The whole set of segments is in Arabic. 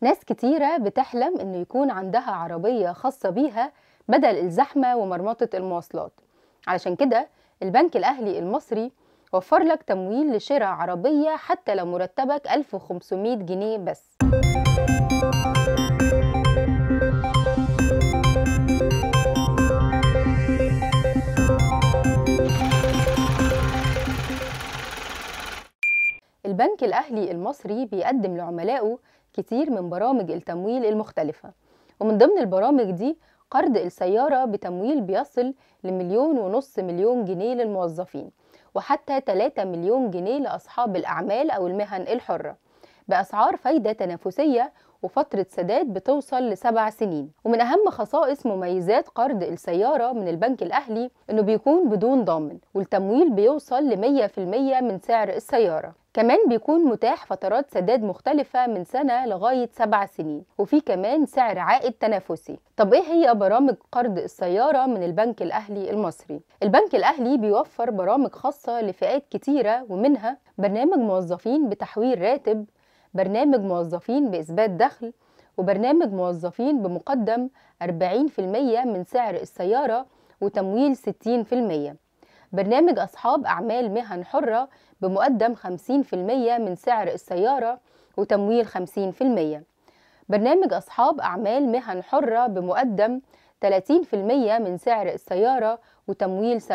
ناس كتيرة بتحلم إنه يكون عندها عربية خاصة بيها بدل الزحمة ومرمطة المواصلات علشان كده البنك الأهلي المصري وفر لك تمويل لشراء عربية حتى لو مرتبك 1500 جنيه بس البنك الأهلي المصري بيقدم لعملائه كتير من برامج التمويل المختلفة ومن ضمن البرامج دي قرض السيارة بتمويل بيصل لمليون ونص مليون جنيه للموظفين وحتى 3 مليون جنيه لأصحاب الأعمال أو المهن الحرة بأسعار فايدة تنافسية وفترة سداد بتوصل لسبع سنين ومن أهم خصائص مميزات قرض السيارة من البنك الأهلي إنه بيكون بدون ضامن والتمويل بيوصل ل 100% من سعر السيارة كمان بيكون متاح فترات سداد مختلفة من سنة لغاية سبع سنين وفي كمان سعر عائد تنافسي طب إيه هي برامج قرض السيارة من البنك الأهلي المصري؟ البنك الأهلي بيوفر برامج خاصة لفئات كتيرة ومنها برنامج موظفين بتحويل راتب برنامج موظفين بإثبات دخل وبرنامج موظفين بمقدم 40% من سعر السيارة وتمويل 60% برنامج أصحاب أعمال مهن حرة بمقدم 50% من سعر السيارة وتمويل 50% برنامج أصحاب أعمال مهن حرة بمقدم 30% من سعر السيارة وتمويل 70%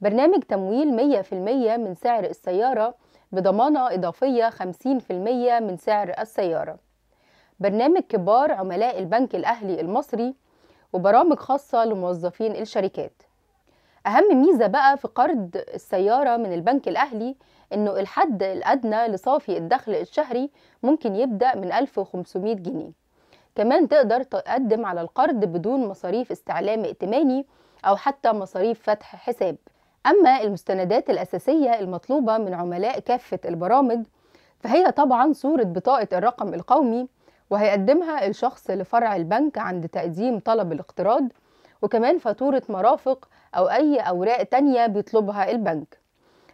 برنامج تمويل 100% من سعر السيارة بضمانة إضافية 50% من سعر السيارة برنامج كبار عملاء البنك الأهلي المصري وبرامج خاصة لموظفين الشركات أهم ميزة بقى في قرض السيارة من البنك الأهلي إنه الحد الأدنى لصافي الدخل الشهري ممكن يبدأ من 1500 جنيه كمان تقدر تقدم على القرض بدون مصاريف استعلام ائتماني أو حتى مصاريف فتح حساب أما المستندات الأساسية المطلوبة من عملاء كافة البرامج فهي طبعا صورة بطاقة الرقم القومي وهيقدمها الشخص لفرع البنك عند تقديم طلب الاقتراض وكمان فاتورة مرافق أو أي أوراق تانية بيطلبها البنك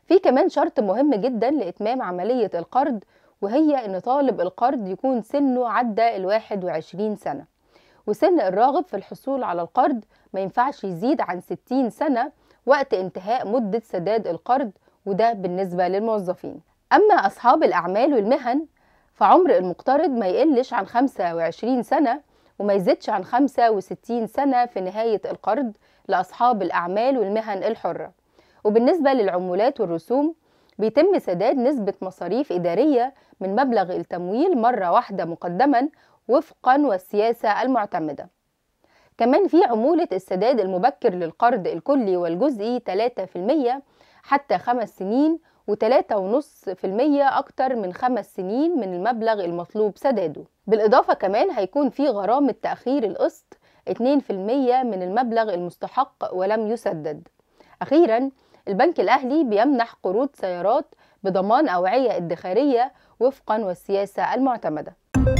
في كمان شرط مهم جدا لإتمام عملية القرض وهي أن طالب القرض يكون سنه عدى الواحد وعشرين سنة وسن الراغب في الحصول على القرض ما ينفعش يزيد عن ستين سنة وقت انتهاء مدة سداد القرض وده بالنسبة للموظفين أما أصحاب الأعمال والمهن فعمر المقترض ما يقلش عن 25 سنة وما يزيدش عن 65 سنة في نهاية القرض لأصحاب الأعمال والمهن الحرة وبالنسبة للعمولات والرسوم بيتم سداد نسبة مصاريف إدارية من مبلغ التمويل مرة واحدة مقدما وفقا والسياسة المعتمدة كمان في عمولة السداد المبكر للقرض الكلي والجزئي 3% حتى خمس سنين و3.5% أكتر من خمس سنين من المبلغ المطلوب سداده بالإضافة كمان هيكون في غرامة تأخير القسط 2% من المبلغ المستحق ولم يسدد أخيرا البنك الأهلي بيمنح قروض سيارات بضمان أوعية ادخارية وفقا والسياسة المعتمدة